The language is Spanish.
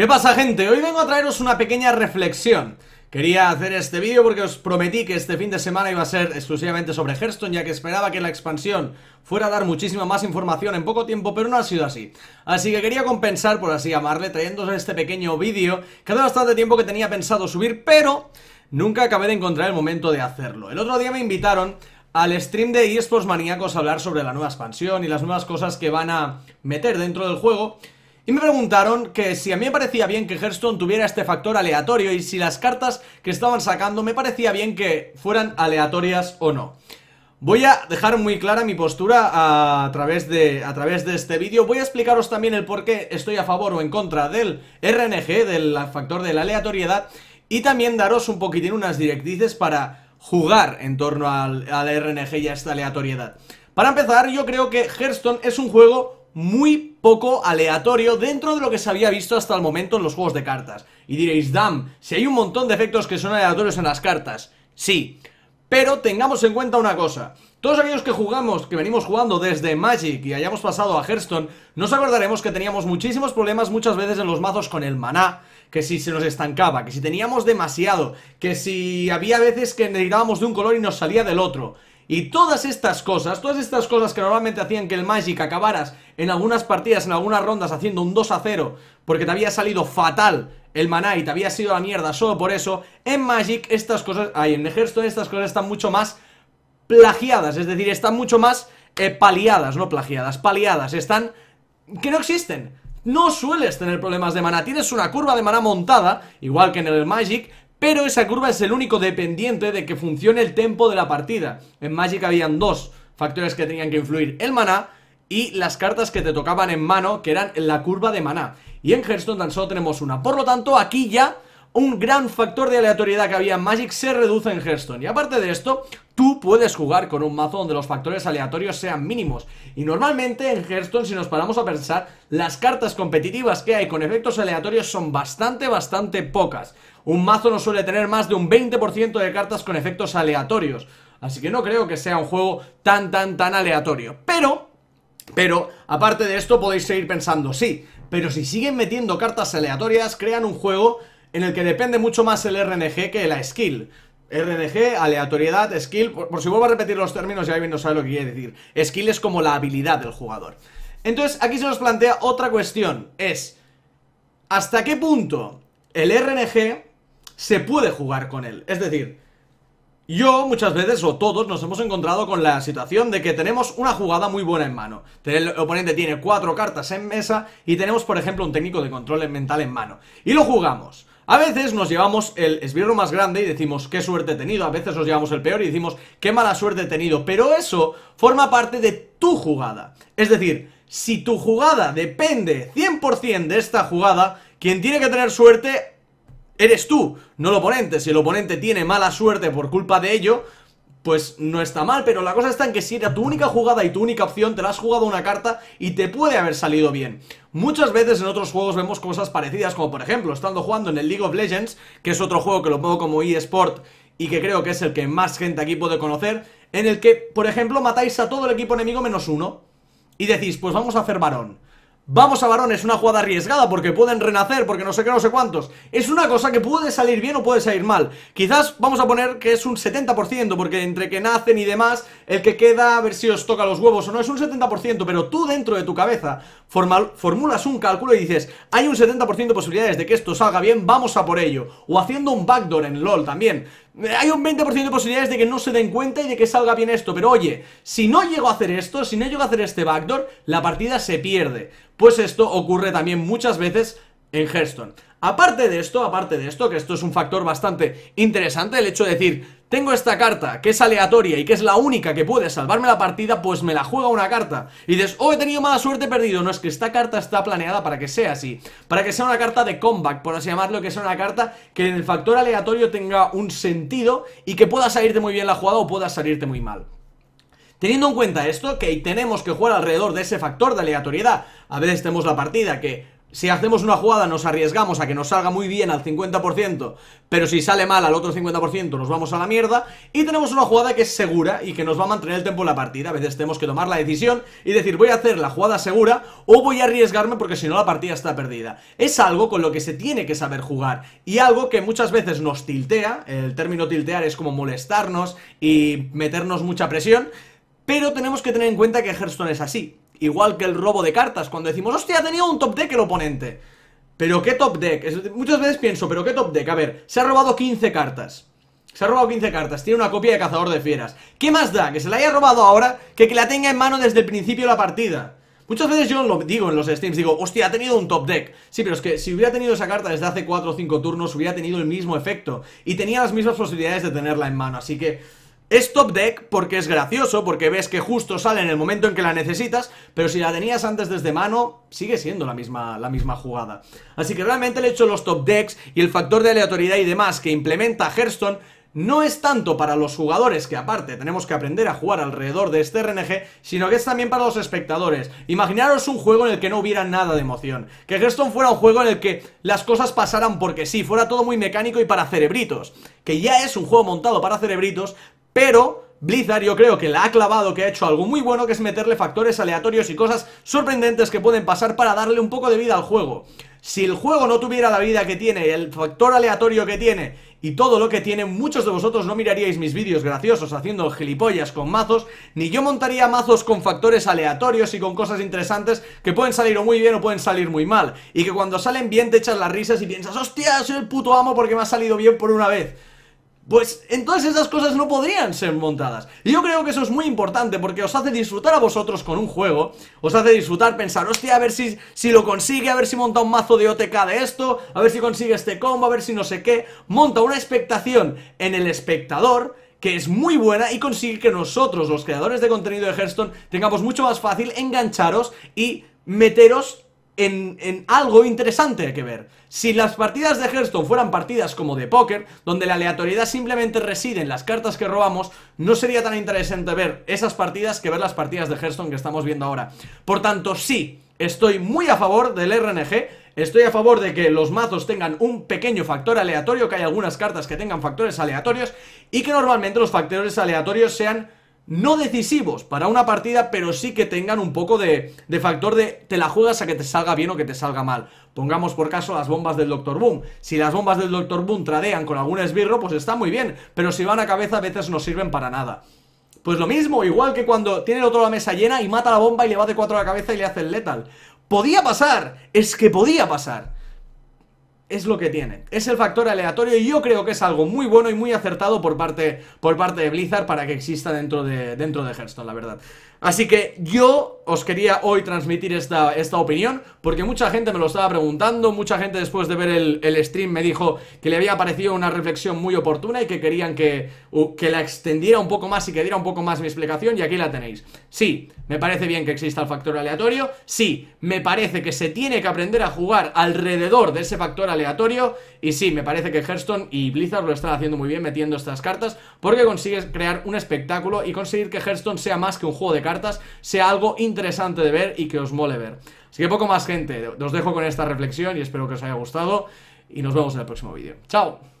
¿Qué pasa gente? Hoy vengo a traeros una pequeña reflexión Quería hacer este vídeo porque os prometí que este fin de semana iba a ser exclusivamente sobre Hearthstone ya que esperaba que la expansión fuera a dar muchísima más información en poco tiempo, pero no ha sido así. Así que quería compensar, por así llamarle, trayéndose este pequeño vídeo que hace bastante tiempo que tenía pensado subir, pero nunca acabé de encontrar el momento de hacerlo. El otro día me invitaron al stream de eSports Maníacos a hablar sobre la nueva expansión y las nuevas cosas que van a meter dentro del juego y me preguntaron que si a mí me parecía bien que Hearthstone tuviera este factor aleatorio y si las cartas que estaban sacando me parecía bien que fueran aleatorias o no. Voy a dejar muy clara mi postura a, través, de, a través de este vídeo. Voy a explicaros también el por qué estoy a favor o en contra del RNG, del factor de la aleatoriedad, y también daros un poquitín unas directrices para jugar en torno al RNG y a esta aleatoriedad. Para empezar, yo creo que Hearthstone es un juego muy poco aleatorio dentro de lo que se había visto hasta el momento en los juegos de cartas. Y diréis, damn, si hay un montón de efectos que son aleatorios en las cartas. Sí, pero tengamos en cuenta una cosa. Todos aquellos que jugamos, que venimos jugando desde Magic y hayamos pasado a Hearthstone, nos acordaremos que teníamos muchísimos problemas muchas veces en los mazos con el maná, que si se nos estancaba, que si teníamos demasiado, que si había veces que necesitábamos de un color y nos salía del otro. Y todas estas cosas, todas estas cosas que normalmente hacían que el Magic acabaras en algunas partidas, en algunas rondas haciendo un 2 a 0, porque te había salido fatal el maná y te había sido la mierda solo por eso, en Magic estas cosas, ahí en ejército estas cosas están mucho más plagiadas, es decir, están mucho más eh, paliadas, no plagiadas, paliadas, están que no existen. No sueles tener problemas de maná, tienes una curva de maná montada, igual que en el Magic, pero esa curva es el único dependiente de que funcione el tempo de la partida. En Magic habían dos factores que tenían que influir, el maná y las cartas que te tocaban en mano, que eran la curva de maná. Y en Hearthstone tan solo tenemos una, por lo tanto aquí ya un gran factor de aleatoriedad que había en Magic se reduce en Hearthstone. Y aparte de esto, tú puedes jugar con un mazo donde los factores aleatorios sean mínimos. Y normalmente en Hearthstone, si nos paramos a pensar, las cartas competitivas que hay con efectos aleatorios son bastante, bastante pocas. Un mazo no suele tener más de un 20% de cartas con efectos aleatorios. Así que no creo que sea un juego tan, tan, tan aleatorio. Pero, pero, aparte de esto podéis seguir pensando, sí, pero si siguen metiendo cartas aleatorias, crean un juego en el que depende mucho más el RNG que la skill. RNG, aleatoriedad, skill, por, si vuelvo a repetir los términos ya alguien no sabe lo que quiere decir. Skill es como la habilidad del jugador. Entonces aquí se nos plantea otra cuestión, es hasta qué punto el RNG se puede jugar con él. Es decir, yo muchas veces, o todos, nos hemos encontrado con la situación de que tenemos una jugada muy buena en mano. El oponente tiene cuatro cartas en mesa y tenemos, por ejemplo, un técnico de control mental en mano. Y lo jugamos. A veces nos llevamos el esbirro más grande y decimos qué suerte he tenido, a veces nos llevamos el peor y decimos qué mala suerte he tenido, pero eso forma parte de tu jugada. Es decir, si tu jugada depende 100% de esta jugada, quien tiene que tener suerte eres tú, no el oponente. Si el oponente tiene mala suerte por culpa de ello, pues no está mal, pero la cosa está en que si era tu única jugada y tu única opción, te la has jugado una carta y te puede haber salido bien. Muchas veces en otros juegos vemos cosas parecidas, como por ejemplo, estando jugando en el League of Legends, que es otro juego que lo pongo como eSport y que creo que es el que más gente aquí puede conocer, en el que, por ejemplo, matáis a todo el equipo enemigo menos uno y decís, pues vamos a hacer varón. Vamos a varones, una jugada arriesgada porque pueden renacer, porque no sé qué, no sé cuántos. Es una cosa que puede salir bien o puede salir mal. Quizás vamos a poner que es un 70%, porque entre que nacen y demás, el que queda a ver si os toca los huevos o no, es un 70%, pero tú dentro de tu cabeza formulas un cálculo y dices, hay un 70% de posibilidades de que esto salga bien, vamos a por ello. O haciendo un backdoor en LOL también. Eh, hay un 20% de posibilidades de que no se den cuenta y de que salga bien esto, pero oye, si no llego a hacer esto, si no llego a hacer este backdoor, la partida se pierde. Pues esto ocurre también muchas veces en Hearthstone. Aparte de esto, aparte de esto, que esto es un factor bastante interesante, el hecho de decir, tengo esta carta que es aleatoria y que es la única que puede salvarme la partida, pues me la juega una carta. Y dices, oh, he tenido mala suerte, he perdido. No, es que esta carta está planeada para que sea así. Para que sea una carta de comeback, por así llamarlo, que sea una carta que en el factor aleatorio tenga un sentido y que pueda salirte muy bien la jugada o pueda salirte muy mal. Teniendo en cuenta esto, que tenemos que jugar alrededor de ese factor de aleatoriedad. A veces tenemos la partida que si hacemos una jugada nos arriesgamos a que nos salga muy bien al 50%, pero si sale mal al otro 50% nos vamos a la mierda y tenemos una jugada que es segura y que nos va a mantener el tiempo en la partida. A veces tenemos que tomar la decisión y decir voy a hacer la jugada segura o voy a arriesgarme porque si no la partida está perdida. Es algo con lo que se tiene que saber jugar y algo que muchas veces nos tiltea, el término tiltear es como molestarnos y meternos mucha presión, pero tenemos que tener en cuenta que Hearthstone es así. Igual que el robo de cartas, cuando decimos, hostia, ha tenido un top deck el oponente. Pero qué top deck. Muchas veces pienso, pero qué top deck. A ver, se ha robado 15 cartas. Se ha robado 15 cartas, tiene una copia de cazador de fieras. ¿Qué más da que se la haya robado ahora que que la tenga en mano desde el principio de la partida? Muchas veces yo lo digo en los streams, digo, hostia, ha tenido un top deck. Sí, pero es que si hubiera tenido esa carta desde hace 4 o 5 turnos, hubiera tenido el mismo efecto. Y tenía las mismas posibilidades de tenerla en mano, así que... Es top deck porque es gracioso, porque ves que justo sale en el momento en que la necesitas, pero si la tenías antes desde mano, sigue siendo la misma, la misma jugada. Así que realmente el hecho de los top decks y el factor de aleatoriedad y demás que implementa Hearthstone no es tanto para los jugadores, que aparte tenemos que aprender a jugar alrededor de este RNG, sino que es también para los espectadores. Imaginaros un juego en el que no hubiera nada de emoción, que Hearthstone fuera un juego en el que las cosas pasaran porque sí, fuera todo muy mecánico y para cerebritos, que ya es un juego montado para cerebritos, pero Blizzard yo creo que la ha clavado, que ha hecho algo muy bueno, que es meterle factores aleatorios y cosas sorprendentes que pueden pasar para darle un poco de vida al juego. Si el juego no tuviera la vida que tiene, el factor aleatorio que tiene y todo lo que tiene, muchos de vosotros no miraríais mis vídeos graciosos haciendo gilipollas con mazos, ni yo montaría mazos con factores aleatorios y con cosas interesantes que pueden salir o muy bien o pueden salir muy mal. Y que cuando salen bien te echas las risas y piensas, hostia, soy el puto amo porque me ha salido bien por una vez pues entonces esas cosas no podrían ser montadas. Y yo creo que eso es muy importante porque os hace disfrutar a vosotros con un juego, os hace disfrutar, pensar, hostia, a ver si, si lo consigue, a ver si monta un mazo de OTK de esto, a ver si consigue este combo, a ver si no sé qué, monta una expectación en el espectador que es muy buena y consigue que nosotros, los creadores de contenido de Hearthstone, tengamos mucho más fácil engancharos y meteros en, algo interesante que ver. Si las partidas de Hearthstone fueran partidas como de póker, donde la aleatoriedad simplemente reside en las cartas que robamos, no sería tan interesante ver esas partidas que ver las partidas de Hearthstone que estamos viendo ahora. Por tanto, sí, estoy muy a favor del RNG, Estoy a favor de que los mazos tengan un pequeño factor aleatorio, que hay algunas cartas que tengan factores aleatorios y que normalmente los factores aleatorios sean no decisivos para una partida, pero sí que tengan un poco de, factor de te la juegas a que te salga bien o que te salga mal. Pongamos por caso las bombas del Doctor Boom. Si las bombas del Doctor Boom tradean con algún esbirro, pues está muy bien, pero si van a cabeza a veces no sirven para nada. Pues lo mismo, igual que cuando tiene el otro la mesa llena y mata la bomba y le va de cuatro a la cabeza y le hace el letal. Podía pasar, es que podía pasar es lo que tiene. Es el factor aleatorio y yo creo que es algo muy bueno y muy acertado por parte, por parte de Blizzard para que exista dentro de, dentro de Hearthstone, la verdad. Así que yo os quería hoy transmitir esta, esta opinión porque mucha gente me lo estaba preguntando, mucha gente después de ver el, stream me dijo que le había parecido una reflexión muy oportuna y que querían que, que la extendiera un poco más y que diera un poco más mi explicación y aquí la tenéis. Sí, me parece bien que exista el factor aleatorio, sí, me parece que se tiene que aprender a jugar alrededor de ese factor aleatorio aleatorio. Y sí, me parece que Hearthstone y Blizzard lo están haciendo muy bien metiendo estas cartas porque consigues crear un espectáculo y conseguir que Hearthstone sea más que un juego de cartas, sea algo interesante de ver y que os mole ver. Así que poco más gente, os dejo con esta reflexión y espero que os haya gustado y nos vemos en el próximo vídeo. ¡Chao!